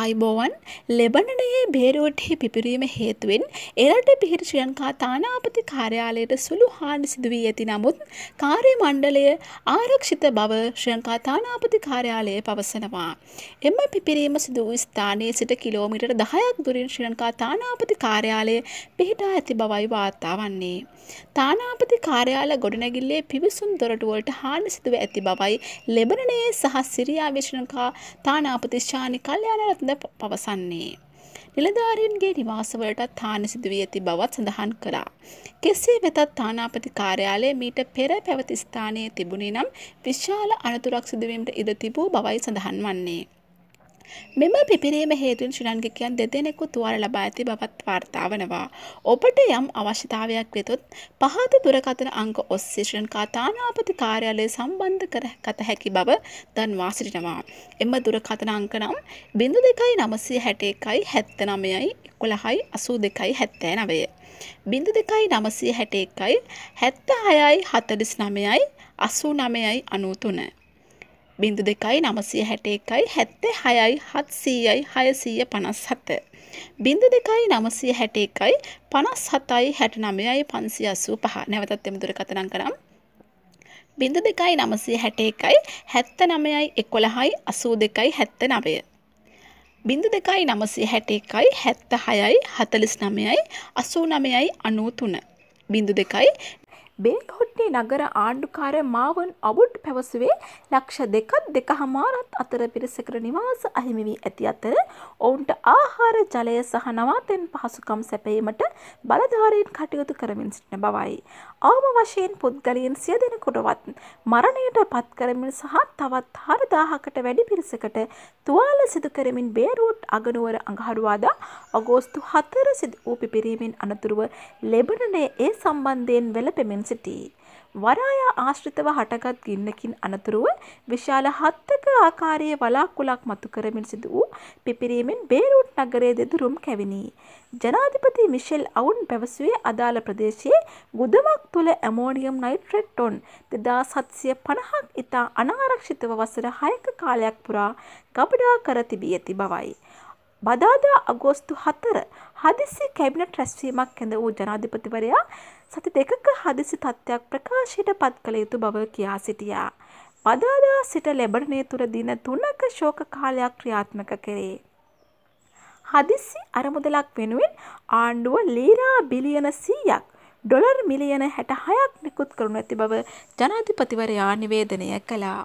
අයිබෝවන් ලෙබනනයේ බේරුවටහි පිපිරීම හේතුවෙන් එරට පිහිට ශ්‍රියංකා තානාපති කාර්යාලයට සුළු හානි සිදුවී ඇති නමුත් කාරය මණ්ඩලය ආරක්ෂිත බව ශ්‍රංකා තානාපති කාර්යාලය පවසනවා. එම පිපිරීම සිදු ස්ථානයේ සිට කිලෝමිට දහයක් දුරින් ශ්‍රංකා තානාපති කාර්යාලය පිහිටා ඇති බවයි වාර්තා වන්නේ. තානාපති කාර්යාල ගොඩනැගිල්ලේ පිවිසුම් දොරටුවලට හානි සිදුව ඇති බවයි ලෙබනනයේ සහ සිරියා විශ්ණකා තානාපතිශ්ානි කල්යාන සේනාරත්න පවසන්නේ. නිලධාරීන්ගේ නිවාසවලටත් හානි සිදුවී ඇති බවත් සඳහන් කළා. කෙසේ වෙතත් තානාපති කාර්යාලය මීට පෙර පැවති ස්ථානයේ තිබුණේ නම් විශාල අනතුරක් සිදුවීමට ඉඩ තිබූ බවයි සඳහන් වන්නේ. මෙම පිපිරීම හේතුන් ශිලන්ගිකයන් දෙදෙනෙකු තුවාල ලබා ඇති බවත් වාර්තාාවනවා. ඔබට යම් අවශ්‍යතාවයක් වෙතුත් පහත දුරකතන අංක ඔස්සේ ශ්‍රංකා තානාපති කාර්යාලය සම්බන්ධ කර කත හැකි බව දන්වා සිටිනවා. එම දුරකතන අංක නම් බිඳු දෙකයි නමසය හැට එකයි හැත්ත නමයයි එකොළහයි අසූ දෙකයි හැත්තෑ නවය. බිඳු දෙකයි නමසය හැට එකයි හැත්ත හයයි හතලිස් නමයයි අසූ නමයයි අනූතුනෑ. බිඳු දෙකයි නමසය හැට එකයි හැත්තේ හයයි හත් සීයයි හයසීය පනස් හත. බිඳු දෙකයි නමසය හැට එකයි පනස් හතයි හැට නමයයි පන්සි අසූ පහ නැවතත් එම දුර කතනම් කරම්. බිඳ දෙකයි නමසය හැට එකයි හැත්ත නමයයි එකොළහයි අසූ දෙකයි හැත්ත නවය. බිඳ දෙකයි නමසය හැට එකයි හැත්ත හයයි හතලිස් නමයයි අසූ නමයයි අනූ තුන. බිඳු දෙකයි බේල්හොට්ටේ නගර ආණ්ඩුකාර මාවන් අවුඩ් පැවසුවේ ලක්ෂ දෙකක් දෙකහමාරත් අතර පිරිසකර නිවාස අහිමි වී ඇති අතර ඔවුන්ට ආහාර ජලය සහ නවාතැන් පහසුකම් සැපීමට බලධාරයෙන් කටයුතු කරමින් සිටින බවයි. අවම වශයෙන් පුද්ගලයන් සිය දෙනකොටවත් මරණයට පත් කරමින් සහ තවත් හරදාහකට වැඩි පිරිසකට තුවාල සිදු කරමින් බේරූට් අගනුවර අඟහරුවාදා අගෝස්තු හතර සිදු වූ පිපිරීමෙන් අනතුරුව ලෙබනනේ ඒ සම්බන්ධයෙන් වෙලපෙමින් සිටියි. වරායා ආශ්‍රිතව හටගත් ගින්නකින් අනතුරුව විශාල හත්තක ආකාරයේ වලාකුලක් මතු කරමින් සිදු වූ පිපිරීමෙන් බේරූට් නගරයේ දෙදුරුම් කැවිනි. ජනාධිපති මිෂෙල් අවුන් පැවසුවේ අදාළ ප්‍රදේශයේ ගුදමක් තුළ ඇමෝනියම් නයිට්‍රේට් ටොන් 2750ක් ඉතා අනාරක්ෂිතව වසර 6ක කාලයක් පුරා ගබඩා කර තිබී ඇති බවයි. බදාදා අගෝස්තු 4 හදිසි කැබිනට් රැස්වීමක් ඇඳ වූ ජනාධිපතිවරයා සති දෙකක හදිසි තත්ත්වයක් ප්‍රකාශයට පත් කළ යුතු බව කියා සිටියා. බදාදා සිට ලැබනනේ තුර දින තුනක ශෝක කාලයක් ක්‍රියාත්මක කෙරේ. හදිසි අරමුදලක් වෙනුවෙන් ආණ්ඩුව ලීරා බිලියන 100ක් ඩොලර් මිලියන 66ක් නිකුත් කරනු ඇති බව ජනාධිපතිවරයා නිවේදනය කළා.